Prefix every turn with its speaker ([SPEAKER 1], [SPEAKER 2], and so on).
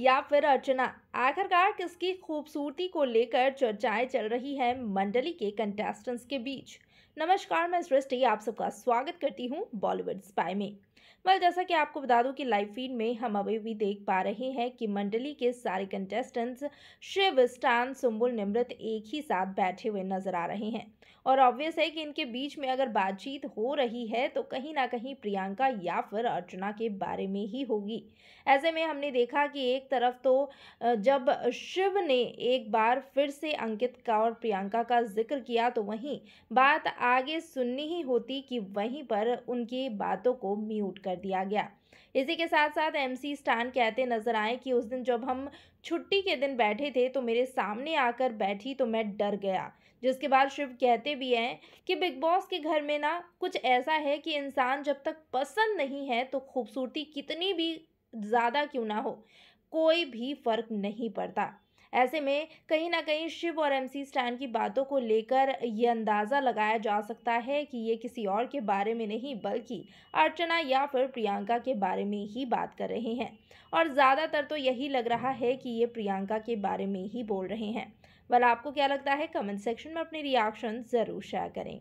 [SPEAKER 1] या फिर अर्चना आखिरकार किसकी खूबसूरती को लेकर चर्चाएं चल रही है मंडली के कंटेस्टेंट्स के बीच नमस्कार मैं सृष्टि आप सबका स्वागत करती हूं बॉलीवुड स्पाई में वेल जैसा कि आपको बता दूं कि लाइव फीड में हम अभी भी देख पा रहे हैं कि मंडली के सारे कंटेस्टेंट्स शिव स्टान सुम्बुल निमृत एक ही साथ बैठे हुए नजर आ रहे हैं और ऑब्वियस है कि इनके बीच में अगर बातचीत हो रही है तो कहीं ना कहीं प्रियंका या फिर अर्चना के बारे में ही होगी ऐसे में हमने देखा कि एक तरफ तो जब शिव ने एक बार फिर से अंकित का और प्रियंका का जिक्र किया तो वहीं बात आगे सुननी ही होती कि वहीं पर उनकी बातों को म्यूट कर दिया गया इसी के साथ साथ एमसी स्टान कहते नजर आए कि उस दिन जब हम छुट्टी के दिन बैठे थे तो मेरे सामने आकर बैठी तो मैं डर गया जिसके बाद शिव कहते भी हैं कि बिग बॉस के घर में ना कुछ ऐसा है कि इंसान जब तक पसंद नहीं है तो खूबसूरती कितनी भी ज़्यादा क्यों ना हो कोई भी फर्क नहीं पड़ता ऐसे में कहीं ना कहीं शिव और एमसी स्टैन की बातों को लेकर ये अंदाज़ा लगाया जा सकता है कि ये किसी और के बारे में नहीं बल्कि अर्चना या फिर प्रियंका के बारे में ही बात कर रहे हैं और ज़्यादातर तो यही लग रहा है कि ये प्रियंका के बारे में ही बोल रहे हैं वाला आपको क्या लगता है कमेंट सेक्शन में अपने रिएक्शन ज़रूर शेयर करें